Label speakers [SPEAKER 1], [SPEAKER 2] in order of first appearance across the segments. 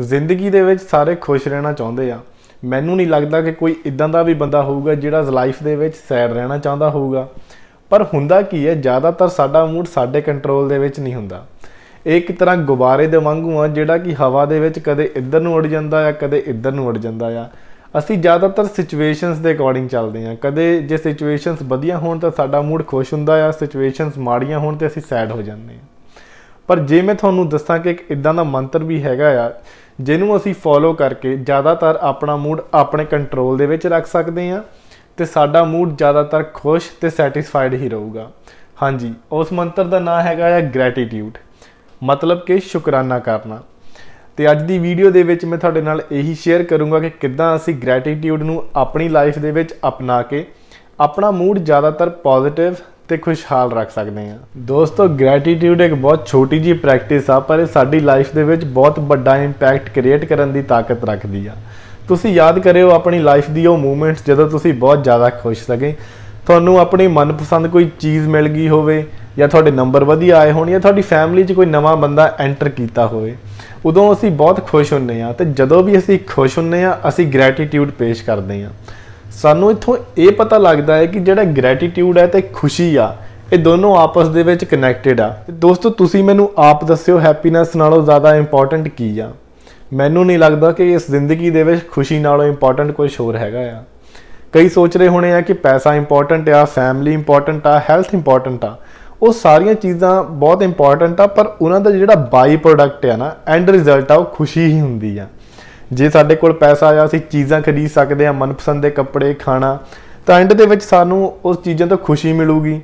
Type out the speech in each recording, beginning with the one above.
[SPEAKER 1] ਜ਼ਿੰਦਗੀ ਦੇ ਵਿੱਚ ਸਾਰੇ ਖੁਸ਼ ਰਹਿਣਾ ਚਾਹੁੰਦੇ ਆ ਮੈਨੂੰ ਨਹੀਂ ਲੱਗਦਾ ਕਿ ਕੋਈ ਇਦਾਂ ਦਾ ਵੀ ਬੰਦਾ ਹੋਊਗਾ ਜਿਹੜਾ ਲਾਈਫ ਦੇ ਵਿੱਚ ਸੈਡ ਰਹਿਣਾ ਚਾਹੁੰਦਾ ਹੋਊਗਾ ਪਰ ਹੁੰਦਾ ਕੀ ਹੈ ਜ਼ਿਆਦਾਤਰ ਸਾਡਾ ਮੂਡ ਸਾਡੇ ਕੰਟਰੋਲ ਦੇ ਵਿੱਚ ਨਹੀਂ ਹੁੰਦਾ ਇੱਕ ਤਰ੍ਹਾਂ ਗੁਬਾਰੇ ਦੇ ਵਾਂਗੂ ਆ ਜਿਹੜਾ ਕਿ ਹਵਾ ਦੇ ਵਿੱਚ ਕਦੇ ਇੱਧਰ ਨੂੰ ਉੱਡ ਜਾਂਦਾ ਆ ਕਦੇ ਇੱਧਰ ਨੂੰ ਉੱਡ ਜਾਂਦਾ ਆ ਅਸੀਂ ਜ਼ਿਆਦਾਤਰ ਸਿਚੁਏਸ਼ਨਸ ਦੇ ਅਕੋਰਡਿੰਗ ਚੱਲਦੇ ਆ ਕਦੇ ਜੇ ਸਿਚੁਏਸ਼ਨਸ ਵਧੀਆ ਹੋਣ ਤਾਂ ਸਾਡਾ ਮੂਡ ਖੁਸ਼ ਹੁੰਦਾ ਆ ਸਿਚੁਏਸ਼ਨਸ ਮਾੜੀਆਂ ਹੋਣ ਤੇ ਅਸੀਂ ਸੈਡ ਹੋ ਜਾਂਦੇ ਆ ਪਰ ਜੇ ਮੈਂ ਤੁਹਾਨੂੰ ਦੱਸਾਂ ਕਿ ਇੱਕ ਇਦਾਂ ਦਾ ਮੰਤਰ ਵੀ ਹੈਗਾ ਆ ਜਿਹਨੂੰ ਅਸੀਂ ਫੋਲੋ ਕਰਕੇ ਜ਼ਿਆਦਾਤਰ ਆਪਣਾ ਮੂਡ ਆਪਣੇ ਕੰਟਰੋਲ ਦੇ ਵਿੱਚ ਰੱਖ ਸਕਦੇ ਹਾਂ ਤੇ ਸਾਡਾ ਮੂਡ ਜ਼ਿਆਦਾਤਰ ਖੁਸ਼ ਤੇ ਸੈਟੀਸਫਾਈਡ ਹੀ ਰਹੂਗਾ ਹਾਂਜੀ ਉਸ ਮੰਤਰ ਦਾ ਨਾਮ ਹੈਗਾ ਆ ਗ੍ਰੈਟੀਟਿਊਡ ਮਤਲਬ ਕਿ ਸ਼ੁਕਰਾਨਾ ਕਰਨਾ ਤੇ ਅੱਜ ਦੀ ਵੀਡੀਓ ਦੇ ਵਿੱਚ ਮੈਂ ਤੁਹਾਡੇ ਨਾਲ ਇਹੀ ਸ਼ੇਅਰ ਕਰੂੰਗਾ ਕਿ ਕਿੱਦਾਂ ਅਸੀਂ ਗ੍ਰੈਟੀਟਿਊਡ ਨੂੰ ਆਪਣੀ ਲਾਈਫ ਦੇ ਵਿੱਚ ਅਪਣਾ ਕੇ ਆਪਣਾ ਮੂਡ ਜ਼ਿਆਦਾਤਰ ਪੋਜ਼ਿਟਿਵ ਤੇ ਖੁਸ਼ਹਾਲ ਰੱਖ ਸਕਦੇ ਹਾਂ ਦੋਸਤੋ ਗ੍ਰੈਟੀਟਿਊਡ ਇੱਕ ਬਹੁਤ ਛੋਟੀ ਜੀ ਪ੍ਰੈਕਟਿਸ ਆ ਪਰ ਇਹ ਸਾਡੀ ਲਾਈਫ ਦੇ ਵਿੱਚ ਬਹੁਤ ਵੱਡਾ ਇੰਪੈਕਟ ਕ੍ਰੀਏਟ ਕਰਨ ਦੀ ਤਾਕਤ ਰੱਖਦੀ ਆ ਤੁਸੀਂ ਯਾਦ ਕਰਿਓ ਆਪਣੀ ਲਾਈਫ ਦੀ ਉਹ ਮੂਮੈਂਟਸ ਜਦੋਂ ਤੁਸੀਂ ਬਹੁਤ ਜ਼ਿਆਦਾ ਖੁਸ਼ ਸਗੇ ਤੁਹਾਨੂੰ ਆਪਣੀ ਮਨਪਸੰਦ ਕੋਈ ਚੀਜ਼ ਮਿਲ ਗਈ ਹੋਵੇ ਜਾਂ ਤੁਹਾਡੇ ਨੰਬਰ ਵਧੀਆ ਆਏ ਹੋਣ ਜਾਂ ਤੁਹਾਡੀ ਫੈਮਿਲੀ 'ਚ ਕੋਈ ਨਵਾਂ ਬੰਦਾ ਐਂਟਰ ਕੀਤਾ ਹੋਵੇ ਉਦੋਂ ਅਸੀਂ ਬਹੁਤ ਖੁਸ਼ ਹੁੰਨੇ ਆ ਤੇ ਜਦੋਂ ਵੀ ਅਸੀਂ ਖੁਸ਼ ਹੁੰਨੇ ਆ ਅਸੀਂ ਗ੍ਰੈਟੀਟਿਊਡ ਪੇਸ਼ ਕਰਦੇ ਆ ਸਾਨੂੰ ਇਥੋਂ ਇਹ ਪਤਾ ਲੱਗਦਾ ਹੈ ਕਿ ਜਿਹੜਾ ਗ੍ਰੈਟੀਟਿਊਡ ਹੈ ਤੇ ਖੁਸ਼ੀ ਆ ਇਹ ਦੋਨੋਂ ਆਪਸ ਦੇ ਵਿੱਚ ਕਨੈਕਟਡ ਆ ਤੇ ਦੋਸਤੋ ਤੁਸੀਂ ਮੈਨੂੰ ਆਪ ਦੱਸਿਓ ਹੈਪੀਨੈਸ ਨਾਲੋਂ ਜ਼ਿਆਦਾ ਇੰਪੋਰਟੈਂਟ ਕੀ ਆ ਮੈਨੂੰ ਨਹੀਂ ਲੱਗਦਾ ਕਿ ਇਸ ਜ਼ਿੰਦਗੀ ਦੇ ਵਿੱਚ ਖੁਸ਼ੀ ਨਾਲੋਂ ਇੰਪੋਰਟੈਂਟ ਕੁਝ ਹੋਰ ਹੈਗਾ ਆ ਕਈ ਸੋਚ ਰਹੇ ਹੋਣੇ ਆ ਕਿ ਪੈਸਾ ਇੰਪੋਰਟੈਂਟ ਆ ਫੈਮਿਲੀ ਇੰਪੋਰਟੈਂਟ ਆ ਹੈਲਥ ਇੰਪੋਰਟੈਂਟ ਆ ਉਹ ਸਾਰੀਆਂ ਚੀਜ਼ਾਂ ਬਹੁਤ ਇੰਪੋਰਟੈਂਟ ਆ ਪਰ ਉਹਨਾਂ ਦਾ ਜਿਹੜਾ ਬਾਈ ਪ੍ਰੋਡਕਟ ਆ ਨਾ ਐਂਡ ਰਿਜ਼ਲਟ ਆ ਉਹ ਖੁਸ਼ੀ ਹੀ ਹੁੰਦੀ ਆ ਜੇ ਸਾਡੇ ਕੋਲ ਪੈਸਾ ਆ ਅਸੀਂ ਚੀਜ਼ਾਂ ਖਰੀਦ ਸਕਦੇ ਆ ਮਨਪਸੰਦ ਦੇ ਕੱਪੜੇ ਖਾਣਾ ਤਾਂ ਐਂਡ ਦੇ ਵਿੱਚ ਸਾਨੂੰ ਉਸ ਚੀਜ਼ਾਂ ਤੋਂ ਖੁਸ਼ੀ ਮਿਲੂਗੀ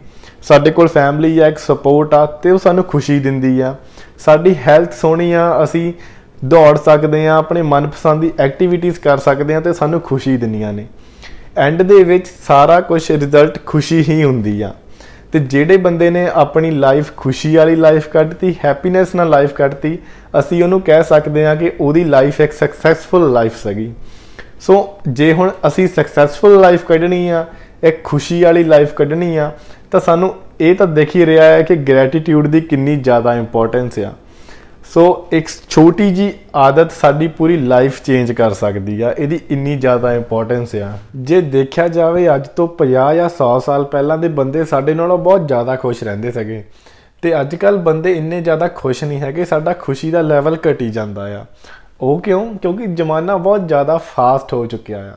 [SPEAKER 1] ਸਾਡੇ ਕੋਲ ਫੈਮਿਲੀ ਆ ਇੱਕ ਸਪੋਰਟ ਆ ਤੇ ਉਹ ਸਾਨੂੰ ਖੁਸ਼ੀ ਦਿੰਦੀ ਆ ਸਾਡੀ ਹੈਲਥ ਸੋਹਣੀ ਆ ਅਸੀਂ ਦੌੜ ਸਕਦੇ ਆ ਆਪਣੇ ਮਨਪਸੰਦ ਦੀ ਐਕਟੀਵਿਟੀਆਂ ਕਰ ਸਕਦੇ ਆ ਤੇ ਸਾਨੂੰ ਖੁਸ਼ੀ ਦਿੰਦੀਆਂ ਨੇ ਐਂਡ ਦੇ ਵਿੱਚ ਸਾਰਾ ਕੁਝ ਰਿਜ਼ਲਟ ਖੁਸ਼ੀ ਹੀ ਹੁੰਦੀ ਆ ਤੇ ਜਿਹੜੇ ਬੰਦੇ ਨੇ ਆਪਣੀ ਲਾਈਫ ਖੁਸ਼ੀ ਵਾਲੀ ਲਾਈਫ ਕੱਢਤੀ ਹੈਪੀਨੈਸ ਨਾਲ ਲਾਈਫ ਕੱਢਤੀ ਅਸੀਂ ਉਹਨੂੰ ਕਹਿ ਸਕਦੇ ਹਾਂ ਕਿ ਉਹਦੀ ਲਾਈਫ ਇੱਕ ਸਕਸੈਸਫੁਲ ਲਾਈਫ ਸੀਗੀ ਸੋ ਜੇ ਹੁਣ ਅਸੀਂ ਸਕਸੈਸਫੁਲ ਲਾਈਫ ਕੱਢਣੀ ਆ ਇੱਕ ਖੁਸ਼ੀ ਵਾਲੀ ਲਾਈਫ ਕੱਢਣੀ ਆ ਤਾਂ ਸਾਨੂੰ ਇਹ ਤਾਂ ਦੇਖ ਹੀ ਰਿਹਾ ਹੈ ਕਿ ਗ੍ਰੈਟੀਟਿਊਡ ਦੀ ਕਿੰਨੀ ਜ਼ਿਆਦਾ ਇੰਪੋਰਟੈਂਸ ਆ ਸੋ ਇੱਕ ਛੋਟੀ ਜੀ ਆਦਤ ਸਾਡੀ ਪੂਰੀ ਲਾਈਫ ਚੇਂਜ ਕਰ ਸਕਦੀ ਆ ਇਹਦੀ ਇੰਨੀ ਜ਼ਿਆਦਾ ਇੰਪੋਰਟੈਂਸ ਆ ਜੇ ਦੇਖਿਆ ਜਾਵੇ ਅੱਜ ਤੋਂ 50 ਜਾਂ 100 ਸਾਲ ਪਹਿਲਾਂ ਦੇ ਬੰਦੇ ਸਾਡੇ ਨਾਲੋਂ ਬਹੁਤ ਜ਼ਿਆਦਾ ਖੁਸ਼ ਰਹਿੰਦੇ ਸਗੇ ਤੇ ਅੱਜ ਕੱਲ ਬੰਦੇ ਇੰਨੇ ਜ਼ਿਆਦਾ ਖੁਸ਼ ਨਹੀਂ ਹੈਗੇ ਸਾਡਾ ਖੁਸ਼ੀ ਦਾ ਲੈਵਲ ਘਟੀ ਜਾਂਦਾ ਆ ਉਹ ਕਿਉਂ ਕਿਉਂਕਿ ਜ਼ਮਾਨਾ ਬਹੁਤ ਜ਼ਿਆਦਾ ਫਾਸਟ ਹੋ ਚੁੱਕਿਆ ਆ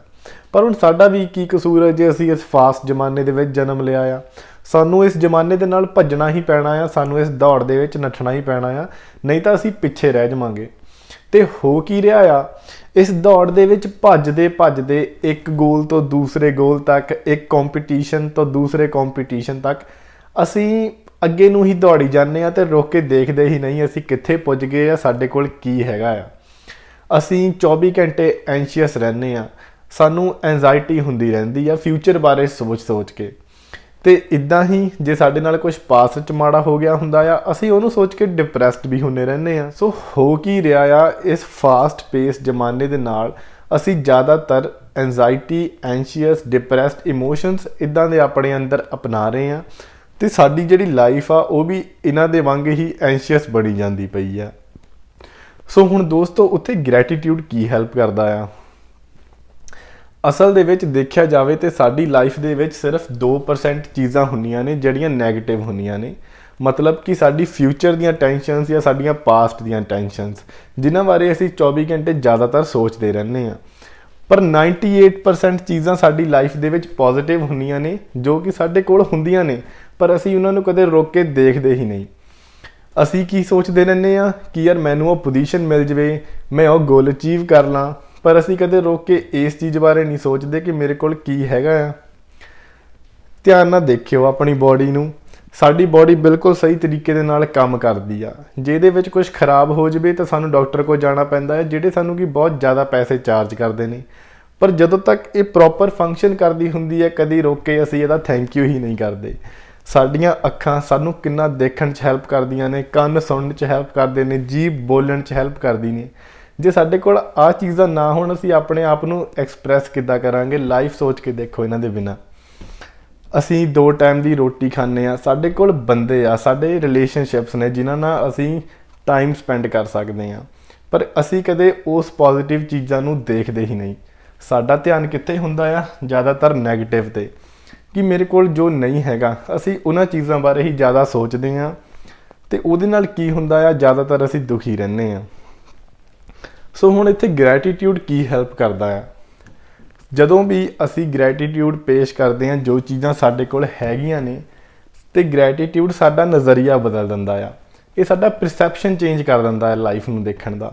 [SPEAKER 1] ਪਰ ਹੁਣ ਸਾਡਾ ਵੀ ਕੀ ਕਸੂਰ ਹੈ ਜੇ ਅਸੀਂ ਇਸ ਫਾਸਟ ਜ਼ਮਾਨੇ ਦੇ ਵਿੱਚ ਜਨਮ ਲਿਆ ਆ ਸਾਨੂੰ ਇਸ ਜ਼ਮਾਨੇ ਦੇ ਨਾਲ ਭੱਜਣਾ ਹੀ ਪੈਣਾ ਆ ਸਾਨੂੰ ਇਸ ਦੌੜ ਦੇ ਵਿੱਚ ਨੱਠਣਾ ਹੀ ਪੈਣਾ ਆ ਨਹੀਂ ਤਾਂ ਅਸੀਂ ਪਿੱਛੇ ਰਹਿ ਜਾਵਾਂਗੇ ਤੇ ਹੋ ਕੀ ਰਿਹਾ ਆ ਇਸ ਦੌੜ ਦੇ ਵਿੱਚ ਭੱਜਦੇ ਭੱਜਦੇ ਇੱਕ ਗੋਲ ਤੋਂ ਦੂਸਰੇ ਗੋਲ ਤੱਕ ਇੱਕ ਕੰਪੀਟੀਸ਼ਨ ਤੋਂ ਦੂਸਰੇ ਕੰਪੀਟੀਸ਼ਨ ਤੱਕ ਅਸੀਂ ਅੱਗੇ ਨੂੰ ਹੀ ਦੌੜੀ ਜਾਂਦੇ ਆ ਤੇ ਰੁਕ ਕੇ ਦੇਖਦੇ ਹੀ ਨਹੀਂ ਅਸੀਂ ਕਿੱਥੇ ਪੁੱਜ ਗਏ ਆ ਸਾਡੇ ਕੋਲ ਕੀ ਹੈਗਾ ਆ ਅਸੀਂ 24 ਘੰਟੇ ਐਂਸ਼ੀਅਸ ਰਹਿੰਦੇ ਆ ਸਾਨੂੰ ਐਂਜ਼ਾਇਟੀ ਹੁੰਦੀ ਰਹਿੰਦੀ ਆ ਫਿਊਚਰ ਬਾਰੇ ਸੋਚ-ਸੋਚ ਕੇ ਤੇ ਇਦਾਂ ਹੀ ਜੇ ਸਾਡੇ ਨਾਲ ਕੁਝ ਪਾਸ ਚ ਮਾੜਾ ਹੋ ਗਿਆ ਹੁੰਦਾ ਆ ਅਸੀਂ ਉਹਨੂੰ ਸੋਚ ਕੇ ਡਿਪਰੈਸਡ ਵੀ ਹੁੰਨੇ ਰਹਿੰਦੇ ਆ ਸੋ ਹੋ ਕੀ ਰਿਹਾ ਆ ਇਸ ਫਾਸਟ ਪੇਸ ਜ਼ਮਾਨੇ ਦੇ ਨਾਲ ਅਸੀਂ ਜ਼ਿਆਦਾਤਰ ਐਂਜ਼ਾਇਟੀ ਐਂਸ਼ੀਅਸ ਡਿਪਰੈਸਡ ਇਮੋਸ਼ਨਸ ਇਦਾਂ ਦੇ ਆਪਣੇ ਅੰਦਰ ਅਪਣਾ ਰਹੇ ਆ ਤੇ ਸਾਡੀ ਜਿਹੜੀ ਲਾਈਫ ਆ ਉਹ ਵੀ ਇਹਨਾਂ ਦੇ ਵਾਂਗ ਹੀ ਐਂਸ਼ੀਅਸ ਬਣੀ ਜਾਂਦੀ ਪਈ ਆ ਸੋ ਹੁਣ ਦੋਸਤੋ ਉੱਥੇ ਗ੍ਰੈਟੀਟਿਊਡ ਕੀ ਹੈਲਪ ਕਰਦਾ ਆ ਅਸਲ ਦੇ ਵਿੱਚ ਦੇਖਿਆ ਜਾਵੇ ਤੇ ਸਾਡੀ ਲਾਈਫ ਦੇ ਵਿੱਚ ਸਿਰਫ 2% ਚੀਜ਼ਾਂ ਹੁੰਦੀਆਂ ਨੇ ਜਿਹੜੀਆਂ 네ਗੇਟਿਵ ਹੁੰਦੀਆਂ ਨੇ ਮਤਲਬ ਕਿ ਸਾਡੀ ਫਿਊਚਰ ਦੀਆਂ ਟੈਨਸ਼ਨਸ ਜਾਂ ਸਾਡੀਆਂ ਪਾਸਟ ਦੀਆਂ ਟੈਨਸ਼ਨਸ ਜਿਨ੍ਹਾਂ ਬਾਰੇ ਅਸੀਂ 24 ਘੰਟੇ ਜ਼ਿਆਦਾਤਰ ਸੋਚਦੇ ਰਹਿੰਦੇ ਆ ਪਰ 98% ਚੀਜ਼ਾਂ ਸਾਡੀ ਲਾਈਫ ਦੇ ਵਿੱਚ ਪੋਜ਼ਿਟਿਵ ਹੁੰਦੀਆਂ ਨੇ ਜੋ ਕਿ ਸਾਡੇ ਕੋਲ ਹੁੰਦੀਆਂ ਨੇ ਪਰ ਅਸੀਂ ਉਹਨਾਂ ਨੂੰ ਕਦੇ ਰੋਕ ਕੇ ਦੇਖਦੇ ਹੀ ਨਹੀਂ ਅਸੀਂ ਕੀ ਸੋਚਦੇ ਰਹਿੰਦੇ ਆ ਕਿ ਯਾਰ ਮੈਨੂੰ ਉਹ ਪੋਜੀਸ਼ਨ ਮਿਲ ਜਵੇ ਮੈਂ ਉਹ ਗੋਲ ਅਚੀਵ ਕਰ ਲਾਂ ਪਰ ਅਸੀਂ ਕਦੇ ਰੋਕ ਕੇ ਇਸ ਚੀਜ਼ ਬਾਰੇ ਨਹੀਂ ਸੋਚਦੇ ਕਿ ਮੇਰੇ ਕੋਲ ਕੀ ਹੈਗਾ ਆ ਧਿਆਨ ਨਾਲ ਦੇਖਿਓ ਆਪਣੀ ਬਾਡੀ ਨੂੰ ਸਾਡੀ ਬਾਡੀ ਬਿਲਕੁਲ ਸਹੀ ਤਰੀਕੇ ਦੇ ਨਾਲ ਕੰਮ ਕਰਦੀ ਆ ਜੇ ਇਹਦੇ ਵਿੱਚ ਕੁਝ ਖਰਾਬ ਹੋ ਜਵੇ ਤਾਂ ਸਾਨੂੰ ਡਾਕਟਰ ਕੋਲ ਜਾਣਾ ਪੈਂਦਾ ਹੈ ਜਿਹੜੇ ਸਾਨੂੰ ਕਿ ਬਹੁਤ ਜ਼ਿਆਦਾ ਪੈਸੇ ਚਾਰਜ ਕਰਦੇ ਨੇ ਪਰ ਜਦੋਂ ਤੱਕ ਇਹ ਪ੍ਰੋਪਰ ਫੰਕਸ਼ਨ ਕਰਦੀ ਹੁੰਦੀ ਹੈ ਕਦੀ ਰੋਕ ਕੇ ਅਸੀਂ ਇਹਦਾ ਥੈਂਕ ਯੂ ਹੀ ਨਹੀਂ ਕਰਦੇ ਸਾਡੀਆਂ ਅੱਖਾਂ ਸਾਨੂੰ ਕਿੰਨਾ ਦੇਖਣ 'ਚ ਹੈਲਪ ਕਰਦੀਆਂ ਨੇ ਕੰਨ ਸੁਣਨ 'ਚ ਹੈਲਪ ਕਰਦੇ ਨੇ ਜੀਭ ਬੋਲਣ 'ਚ ਹੈਲਪ ਕਰਦੀ ਨੇ ਜੇ ਸਾਡੇ ਕੋਲ ਆ ਚੀਜ਼ਾਂ ਨਾ ਹੋਣ ਅਸੀਂ ਆਪਣੇ ਆਪ ਨੂੰ ਐਕਸਪ੍ਰੈਸ ਕਿੱਦਾਂ ਕਰਾਂਗੇ ਲਾਈਫ ਸੋਚ ਕੇ ਦੇਖੋ ਇਹਨਾਂ ਦੇ ਬਿਨਾ ਅਸੀਂ ਦੋ ਟਾਈਮ ਦੀ ਰੋਟੀ ਖਾਂਦੇ ਆ ਸਾਡੇ ਕੋਲ ਬੰਦੇ ਆ ਸਾਡੇ ਰਿਲੇਸ਼ਨਸ਼ਿਪਸ ਨੇ ਜਿਨ੍ਹਾਂ ਨਾਲ ਅਸੀਂ ਟਾਈਮ ਸਪੈਂਡ ਕਰ ਸਕਦੇ ਆ ਪਰ ਅਸੀਂ ਕਦੇ ਉਸ ਪੋਜ਼ਿਟਿਵ ਚੀਜ਼ਾਂ ਨੂੰ ਦੇਖਦੇ ਹੀ ਨਹੀਂ ਸਾਡਾ ਧਿਆਨ ਕਿੱਥੇ ਹੁੰਦਾ ਆ ਜ਼ਿਆਦਾਤਰ 네ਗੇਟਿਵ ਤੇ ਕਿ ਮੇਰੇ ਕੋਲ ਜੋ ਨਹੀਂ ਹੈਗਾ ਅਸੀਂ ਉਹਨਾਂ ਚੀਜ਼ਾਂ ਬਾਰੇ ਹੀ ਜ਼ਿਆਦਾ ਸੋਚਦੇ ਆ ਤੇ ਉਹਦੇ ਨਾਲ ਕੀ ਹੁੰਦਾ ਆ ਜ਼ਿਆਦਾਤਰ ਅਸੀਂ ਦੁਖੀ ਰਹਿੰਦੇ ਆ ਸੋ ਹੁਣ ਇੱਥੇ ਗ੍ਰੈਟੀਟਿਊਡ ਕੀ ਹੈਲਪ ਕਰਦਾ ਹੈ ਜਦੋਂ ਵੀ ਅਸੀਂ ਗ੍ਰੈਟੀਟਿਊਡ ਪੇਸ਼ ਕਰਦੇ ਹਾਂ ਜੋ ਚੀਜ਼ਾਂ ਸਾਡੇ ਕੋਲ ਹੈਗੀਆਂ ਨੇ ਤੇ ਗ੍ਰੈਟੀਟਿਊਡ ਸਾਡਾ ਨਜ਼ਰੀਆ ਬਦਲ ਦਿੰਦਾ ਆ ਇਹ ਸਾਡਾ ਪਰਸੈਪਸ਼ਨ ਚੇਂਜ ਕਰ ਦਿੰਦਾ ਹੈ ਲਾਈਫ ਨੂੰ ਦੇਖਣ ਦਾ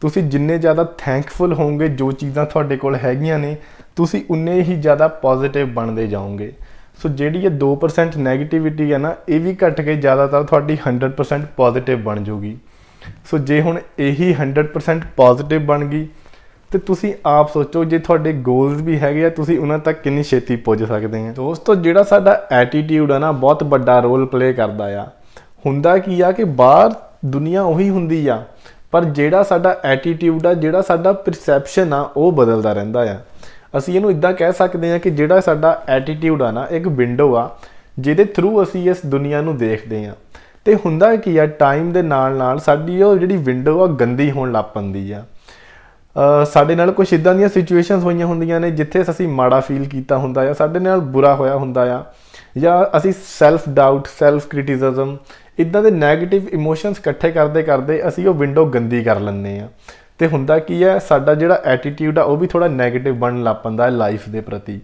[SPEAKER 1] ਤੁਸੀਂ ਜਿੰਨੇ ਜ਼ਿਆਦਾ ਥੈਂਕਫੁਲ ਹੋਵੋਗੇ ਜੋ ਚੀਜ਼ਾਂ ਤੁਹਾਡੇ ਕੋਲ ਹੈਗੀਆਂ ਨੇ ਤੁਸੀਂ ਉਨੇ ਹੀ ਜ਼ਿਆਦਾ ਪੋਜ਼ਿਟਿਵ ਬਣਦੇ ਜਾਓਗੇ ਸੋ ਜਿਹੜੀ ਇਹ 2% 네ਗੇਟਿਵਿਟੀ ਹੈ ਨਾ ਇਹ ਵੀ ਘਟ ਕੇ ਜ਼ਿਆਦਾਤਰ ਤੁਹਾਡੀ 100% ਪੋਜ਼ਿਟਿਵ ਬਣ ਜਾਊਗੀ ਸੋ ਜੇ ਹੁਣ ਇਹੀ 100% ਪੋਜ਼ਿਟਿਵ ਬਣ ਗਈ ਤੇ ਤੁਸੀਂ ਆਪ ਸੋਚੋ ਜੇ ਤੁਹਾਡੇ ਗੋਲਸ ਵੀ ਹੈਗੇ ਆ ਤੁਸੀਂ ਉਹਨਾਂ ਤੱਕ ਕਿੰਨੀ ਛੇਤੀ ਪਹੁੰਚ ਸਕਦੇ ਆ ਦੋਸਤੋ ਜਿਹੜਾ ਸਾਡਾ ਐਟੀਟਿਊਡ ਆ ਨਾ ਬਹੁਤ ਵੱਡਾ ਰੋਲ ਪਲੇ ਕਰਦਾ ਆ ਹੁੰਦਾ ਕੀ ਆ ਕਿ ਬਾਹਰ ਦੁਨੀਆ ਉਹੀ ਹੁੰਦੀ ਆ ਪਰ ਜਿਹੜਾ ਸਾਡਾ ਐਟੀਟਿਊਡ ਆ ਜਿਹੜਾ ਸਾਡਾ ਪਰਸੈਪਸ਼ਨ ਆ ਉਹ ਬਦਲਦਾ ਰਹਿੰਦਾ ਆ ਅਸੀਂ ਇਹਨੂੰ ਇਦਾਂ ਕਹਿ ਸਕਦੇ ਆ ਕਿ ਜਿਹੜਾ ਸਾਡਾ ਐਟੀਟਿਊਡ ਆ ਨਾ ਇੱਕ ਵਿੰਡੋ ਆ ਜਿਹਦੇ ਥਰੂ ਅਸੀਂ ਇਸ ਦੁਨੀਆ ਨੂੰ ਦੇਖਦੇ ਆ ਤੇ ਹੁੰਦਾ ਕੀ ਆ ਟਾਈਮ ਦੇ ਨਾਲ ਨਾਲ ਸਾਡੀ ਉਹ ਜਿਹੜੀ ਵਿੰਡੋ ਆ ਗੰਦੀ ਹੋਣ ਲੱਗ ਪੰਦੀ ਆ ਸਾਡੇ ਨਾਲ ਕੁਝ ਇਦਾਂ ਦੀਆਂ ਸਿਚੁਏਸ਼ਨਸ ਹੋਈਆਂ ਹੁੰਦੀਆਂ ਨੇ ਜਿੱਥੇ ਅਸੀਂ ਮਾੜਾ ਫੀਲ ਕੀਤਾ ਹੁੰਦਾ ਜਾਂ ਸਾਡੇ ਨਾਲ ਬੁਰਾ ਹੋਇਆ ਹੁੰਦਾ ਆ ਜਾਂ ਅਸੀਂ ਸੈਲਫ ਡਾਊਟ ਸੈਲਫ ਕ੍ਰਿਟਿਸਿਜ਼ਮ ਇਦਾਂ ਦੇ 네ਗੇਟਿਵ ਇਮੋਸ਼ਨਸ ਇਕੱਠੇ ਕਰਦੇ ਕਰਦੇ ਅਸੀਂ ਉਹ ਵਿੰਡੋ ਗੰਦੀ ਕਰ ਲੈਂਦੇ ਆ ਤੇ ਹੁੰਦਾ ਕੀ ਹੈ ਸਾਡਾ ਜਿਹੜਾ ਐਟੀਟਿਊਡ ਆ ਉਹ ਵੀ ਥੋੜਾ 네ਗੇਟਿਵ ਬਣਨ ਲੱਗ ਪੈਂਦਾ ਹੈ ਲਾਈਫ ਦੇ ਪ੍ਰਤੀ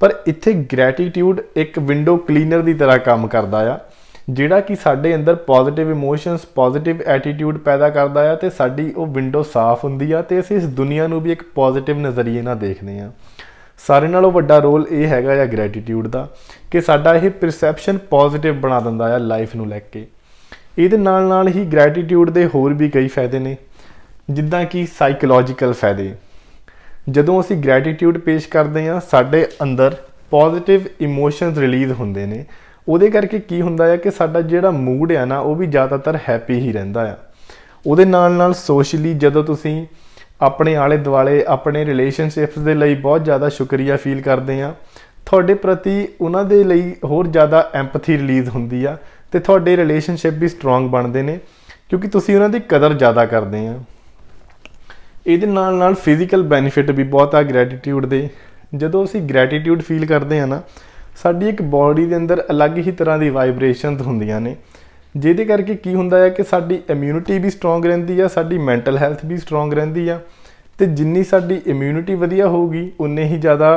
[SPEAKER 1] ਪਰ ਇੱਥੇ ਗ੍ਰੈਟੀਟਿਊਡ ਇੱਕ ਵਿੰਡੋ ਕਲੀਨਰ ਦੀ ਤਰ੍ਹਾਂ ਕੰਮ ਕਰਦਾ ਆ ਜਿਹੜਾ ਕਿ ਸਾਡੇ ਅੰਦਰ ਪੋਜ਼ਿਟਿਵ ਇਮੋਸ਼ਨਸ ਪੋਜ਼ਿਟਿਵ ਐਟੀਟਿਊਡ ਪੈਦਾ ਕਰਦਾ ਆ ਤੇ ਸਾਡੀ ਉਹ ਵਿੰਡੋ ਸਾਫ਼ ਹੁੰਦੀ ਆ ਤੇ ਅਸੀਂ ਇਸ ਦੁਨੀਆ ਨੂੰ ਵੀ ਇੱਕ ਪੋਜ਼ਿਟਿਵ ਨਜ਼ਰੀਏ ਨਾਲ ਦੇਖਦੇ ਆ ਸਾਰੇ ਨਾਲੋਂ ਵੱਡਾ ਰੋਲ ਇਹ ਹੈਗਾ ਆ ਗ੍ਰੈਟੀਟਿਊਡ ਦਾ ਕਿ ਸਾਡਾ ਇਹ ਪਰਸੈਪਸ਼ਨ ਪੋਜ਼ਿਟਿਵ ਬਣਾ ਦਿੰਦਾ ਆ ਲਾਈਫ ਨੂੰ ਲੈ ਕੇ ਇਹਦੇ ਨਾਲ ਨਾਲ ਹੀ ਗ੍ਰੈਟੀਟਿਊਡ ਦੇ ਹੋਰ ਵੀ ਕਈ ਫਾਇਦੇ ਨੇ ਜਿੱਦਾਂ ਕਿ ਸਾਈਕੋਲੋਜੀਕਲ ਫਾਇਦੇ ਜਦੋਂ ਅਸੀਂ ਗ੍ਰੈਟੀਟਿਊਡ ਪੇਸ਼ ਕਰਦੇ ਆ ਸਾਡੇ ਅੰਦਰ ਪੋਜ਼ਿਟਿਵ ਇਮੋਸ਼ਨਸ ਰਿਲੀਜ਼ ਹੁੰਦੇ ਨੇ ਉਹਦੇ ਕਰਕੇ ਕੀ ਹੁੰਦਾ ਹੈ ਕਿ ਸਾਡਾ ਜਿਹੜਾ ਮੂਡ ਆ ਨਾ ਉਹ ਵੀ ਜ਼ਿਆਦਾਤਰ ਹੈਪੀ ਹੀ ਰਹਿੰਦਾ ਆ ਉਹਦੇ ਨਾਲ ਨਾਲ ਸੋਸ਼ਲੀ ਜਦੋਂ ਤੁਸੀਂ ਆਪਣੇ ਆਲੇ ਦੁਆਲੇ ਆਪਣੇ ਰਿਲੇਸ਼ਨਸ਼ਿਪਸ ਦੇ ਲਈ ਬਹੁਤ ਜ਼ਿਆਦਾ ਸ਼ੁਕਰੀਆ ਫੀਲ ਕਰਦੇ ਆ ਤੁਹਾਡੇ ਪ੍ਰਤੀ ਉਹਨਾਂ ਦੇ ਲਈ ਹੋਰ ਜ਼ਿਆਦਾ ਐਮਪਥੀ ਰਿਲੀਜ਼ ਹੁੰਦੀ ਆ ਤੇ ਤੁਹਾਡੇ ਰਿਲੇਸ਼ਨਸ਼ਿਪ ਵੀ ਸਟਰੋਂਗ ਬਣਦੇ ਨੇ ਕਿਉਂਕਿ ਤੁਸੀਂ ਉਹਨਾਂ ਦੀ ਕਦਰ ਜ਼ਿਆਦਾ ਕਰਦੇ ਆ ਇਹਦੇ ਨਾਲ ਨਾਲ ਫਿਜ਼ੀਕਲ ਬੈਨੀਫਿਟ ਵੀ ਬਹੁਤ ਆ ਗ੍ਰੈਟੀਟਿਊਡ ਦੇ ਜਦੋਂ ਅਸੀਂ ਗ੍ਰੈਟੀਟਿਊਡ ਫੀਲ ਕਰਦੇ ਆ ਨਾ ਸਾਡੀ ਇੱਕ ਬਾਡੀ ਦੇ ਅੰਦਰ ਅਲੱਗ ਹੀ ਤਰ੍ਹਾਂ ਦੀ ਵਾਈਬ੍ਰੇਸ਼ਨਸ ਹੁੰਦੀਆਂ ਨੇ ਜਿਹਦੇ ਕਰਕੇ ਕੀ ਹੁੰਦਾ ਹੈ ਕਿ ਸਾਡੀ ਇਮਿਊਨਿਟੀ ਵੀ ਸਟਰੋਂਗ ਰਹਿੰਦੀ ਆ ਸਾਡੀ ਮੈਂਟਲ ਹੈਲਥ ਵੀ ਸਟਰੋਂਗ ਰਹਿੰਦੀ ਆ ਤੇ ਜਿੰਨੀ ਸਾਡੀ ਇਮਿਊਨਿਟੀ ਵਧੀਆ ਹੋਊਗੀ ਉਨੇ ਹੀ ਜ਼ਿਆਦਾ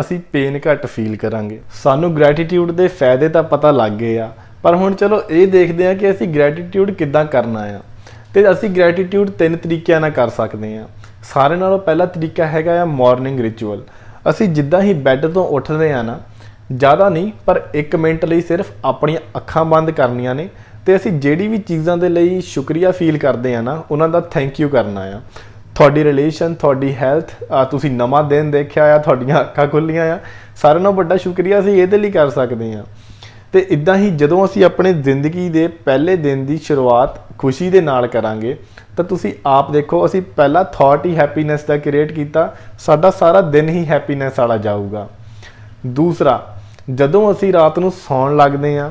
[SPEAKER 1] ਅਸੀਂ ਪੇਨ ਘੱਟ ਫੀਲ ਕਰਾਂਗੇ ਸਾਨੂੰ ਗ੍ਰੈਟੀਟਿਊਡ ਦੇ ਫਾਇਦੇ ਤਾਂ ਪਤਾ ਲੱਗ ਗਏ ਆ ਪਰ ਹੁਣ ਚਲੋ ਇਹ ਦੇਖਦੇ ਆ ਕਿ ਅਸੀਂ ਗ੍ਰੈਟੀਟਿਊਡ ਕਿੱਦਾਂ ਕਰਨਾ ਆ ਤੇ ਅਸੀਂ ਗ੍ਰੈਟੀਟਿਊਡ ਤਿੰਨ ਤਰੀਕਿਆਂ ਨਾਲ ਕਰ ਸਕਦੇ ਆ ਸਾਰੇ ਨਾਲੋਂ ਪਹਿਲਾ ਤਰੀਕਾ ਹੈਗਾ ਆ ਮਾਰਨਿੰਗ ਰਿਚੁਅਲ ਅਸੀਂ ਜਿੱਦਾਂ ਹੀ ਬੈੱਡ ਤੋਂ ਉੱਠਦੇ ਆ ਨਾ ਜ਼ਿਆਦਾ ਨਹੀਂ ਪਰ 1 ਮਿੰਟ ਲਈ ਸਿਰਫ ਆਪਣੀਆਂ ਅੱਖਾਂ ਬੰਦ ਕਰਨੀਆਂ ਨੇ ਤੇ ਅਸੀਂ ਜਿਹੜੀ ਵੀ ਚੀਜ਼ਾਂ ਦੇ ਲਈ ਸ਼ੁਕਰੀਆ ਫੀਲ ਕਰਦੇ ਆ ਨਾ ਉਹਨਾਂ ਦਾ ਥੈਂਕ ਯੂ ਕਰਨਾ ਆ ਤੁਹਾਡੀ ਰਿਲੇਸ਼ਨ ਤੁਹਾਡੀ ਹੈਲਥ ਤੁਸੀਂ ਨਵਾਂ ਦਿਨ ਦੇਖਿਆ ਆ ਤੁਹਾਡੀਆਂ ਅੱਖਾਂ ਖੁੱਲੀਆਂ ਆ ਸਾਰਿਆਂ ਨਾਲੋਂ ਵੱਡਾ ਸ਼ੁਕਰੀਆ ਅਸੀਂ ਇਹਦੇ ਲਈ ਕਰ ਸਕਦੇ ਆ ਤੇ ਇਦਾਂ ਹੀ ਜਦੋਂ ਅਸੀਂ ਆਪਣੇ ਜ਼ਿੰਦਗੀ ਦੇ ਪਹਿਲੇ ਦਿਨ ਦੀ ਸ਼ੁਰੂਆਤ ਖੁਸ਼ੀ ਦੇ ਨਾਲ ਕਰਾਂਗੇ ਤਾਂ ਤੁਸੀਂ ਆਪ ਦੇਖੋ ਅਸੀਂ ਪਹਿਲਾ ਥਾਟ ਹੀ ਹੈਪੀਨੈਸ ਦਾ ਕ੍ਰੀਏਟ ਕੀਤਾ ਸਾਡਾ ਸਾਰਾ ਦਿਨ ਹੀ ਹੈਪੀਨੈਸ ਵਾਲਾ ਜਾਊਗਾ ਦੂਸਰਾ ਜਦੋਂ ਅਸੀਂ ਰਾਤ ਨੂੰ ਸੌਣ ਲੱਗਦੇ ਆ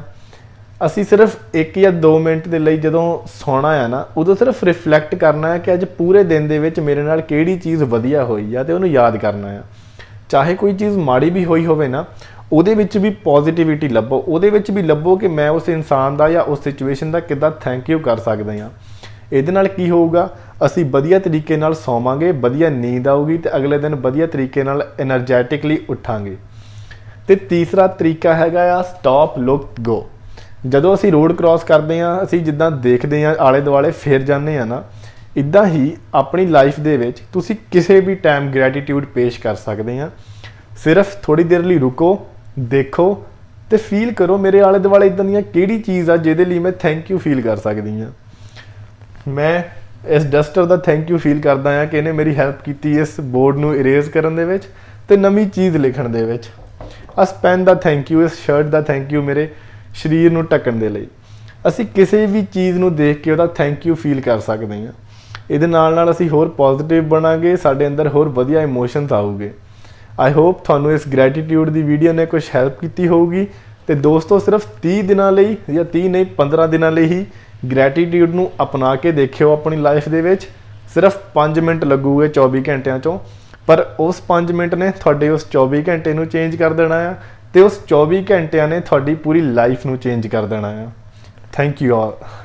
[SPEAKER 1] ਅਸੀਂ ਸਿਰਫ 1 ਜਾਂ 2 ਮਿੰਟ ਦੇ ਲਈ ਜਦੋਂ ਸੌਣਾ ਆ ਨਾ ਉਦੋਂ ਸਿਰਫ ਰਿਫਲੈਕਟ ਕਰਨਾ ਹੈ ਕਿ ਅੱਜ ਪੂਰੇ ਦਿਨ ਦੇ ਵਿੱਚ ਮੇਰੇ ਨਾਲ ਕਿਹੜੀ ਚੀਜ਼ ਵਧੀਆ ਹੋਈ ਆ ਤੇ ਉਹਨੂੰ ਯਾਦ ਕਰਨਾ ਆ ਚਾਹੇ ਕੋਈ ਚੀਜ਼ ਮਾੜੀ ਵੀ ਹੋਈ ਹੋਵੇ ਨਾ ਉਹਦੇ ਵਿੱਚ ਵੀ ਪੋਜ਼ਿਟਿਵਿਟੀ ਲੱਭੋ ਉਹਦੇ ਵਿੱਚ ਵੀ ਲੱਭੋ ਕਿ ਮੈਂ ਉਸ ਇਨਸਾਨ ਦਾ ਜਾਂ ਉਸ ਸਿਚੁਏਸ਼ਨ ਦਾ ਕਿੱਦਾਂ ਥੈਂਕ ਯੂ ਕਰ ਸਕਦਾ ਹਾਂ ਇਹਦੇ ਨਾਲ ਕੀ ਹੋਊਗਾ ਅਸੀਂ ਵਧੀਆ ਤਰੀਕੇ ਨਾਲ ਸੌਵਾਂਗੇ ਵਧੀਆ ਨੀਂਦ ਆਊਗੀ ਤੇ ਅਗਲੇ ਦਿਨ ਵਧੀਆ ਤਰੀਕੇ ਨਾਲ એનર્ਜੈਟਿਕਲੀ ਉੱਠਾਂਗੇ ਤੇ ਤੀਸਰਾ ਤਰੀਕਾ ਹੈਗਾ ਆ ਸਟਾਪ ਲੁੱਕ ਗੋ ਜਦੋਂ ਅਸੀਂ ਰੋਡ ਕ੍ਰਾਸ ਕਰਦੇ ਆ ਅਸੀਂ ਜਿੱਦਾਂ ਦੇਖਦੇ ਆ ਆਲੇ ਦੁਆਲੇ ਫੇਰ ਜਾਂਦੇ ਆ ਨਾ ਇਦਾਂ ਹੀ ਆਪਣੀ ਲਾਈਫ ਦੇ ਵਿੱਚ ਤੁਸੀਂ ਕਿਸੇ ਵੀ ਟਾਈਮ ਗ੍ਰੈਟੀਟਿਊਡ ਪੇਸ਼ ਕਰ ਸਕਦੇ ਆ ਸਿਰਫ ਥੋੜੀ ਦੇਰ ਲਈ ਰੁਕੋ ਦੇਖੋ ਤੇ ਫੀਲ ਕਰੋ ਮੇਰੇ ਆਲੇ ਦੁਆਲੇ ਇਦਾਂ ਦੀਆਂ ਕਿਹੜੀ ਚੀਜ਼ ਆ ਜਿਹਦੇ ਲਈ ਮੈਂ ਥੈਂਕ ਯੂ ਫੀਲ ਕਰ ਸਕਦੀ ਆ ਮੈਂ ਇਸ ਡਸਟਰ ਦਾ ਥੈਂਕ ਯੂ ਫੀਲ ਕਰਦਾ ਆ ਕਿ ਇਹਨੇ ਮੇਰੀ ਹੈਲਪ ਕੀਤੀ ਇਸ ਬੋਰਡ ਨੂੰ ਇਰੇਜ਼ ਕਰਨ ਦੇ ਵਿੱਚ ਤੇ ਨਵੀਂ ਚੀਜ਼ ਲਿਖਣ ਦੇ ਵਿੱਚ ਅਸ ਪੈਨ ਦਾ ਥੈਂਕ ਯੂ ਇਸ ਸ਼ਰਟ ਦਾ ਥੈਂਕ ਯੂ ਮੇਰੇ ਸਰੀਰ ਨੂੰ ਟੱਕਣ ਦੇ ਲਈ ਅਸੀਂ ਕਿਸੇ ਵੀ ਚੀਜ਼ ਨੂੰ ਦੇਖ ਕੇ ਉਹਦਾ ਥੈਂਕ ਯੂ ਫੀਲ ਕਰ ਸਕਦੇ ਹਾਂ ਇਹਦੇ ਨਾਲ ਨਾਲ ਅਸੀਂ ਹੋਰ ਪੋਜ਼ਿਟਿਵ ਬਣਾਂਗੇ ਸਾਡੇ ਅੰਦਰ ਹੋਰ ਵਧੀਆ ਇਮੋਸ਼ਨਸ ਆਉਗੇ ਆਈ ਹੋਪ ਤੁਹਾਨੂੰ ਇਸ ਗ੍ਰੈਟੀਟਿਊਡ ਦੀ ਵੀਡੀਓ ਨੇ ਕੁਝ ਹੈਲਪ ਕੀਤੀ ਹੋਊਗੀ ਤੇ ਦੋਸਤੋ ਸਿਰਫ 30 ਦਿਨਾਂ ਲਈ ਜਾਂ 30 ਨਹੀਂ 15 ਦਿਨਾਂ ਲਈ ਹੀ ਗ੍ਰੈਟੀਟਿਊਡ ਨੂੰ ਅਪਣਾ ਕੇ ਦੇਖਿਓ ਆਪਣੀ ਲਾਈਫ ਦੇ ਵਿੱਚ ਸਿਰਫ 5 ਮਿੰਟ ਲੱਗੂਗੇ 24 ਘੰਟਿਆਂ ਚੋਂ ਪਰ ਉਸ 5 ਮਿੰਟ ਨੇ ਤੁਹਾਡੇ ਉਸ 24 ਘੰਟੇ ਨੂੰ ਚੇਂਜ ਕਰ ਦੇਣਾ ਆ ਤੇ ਉਸ 24 ਘੰਟਿਆਂ ਨੇ ਤੁਹਾਡੀ ਪੂਰੀ ਲਾਈਫ ਨੂੰ ਚੇਂਜ ਕਰ ਦੇਣਾ ਆ ਥੈਂਕ ਯੂ ਆਲ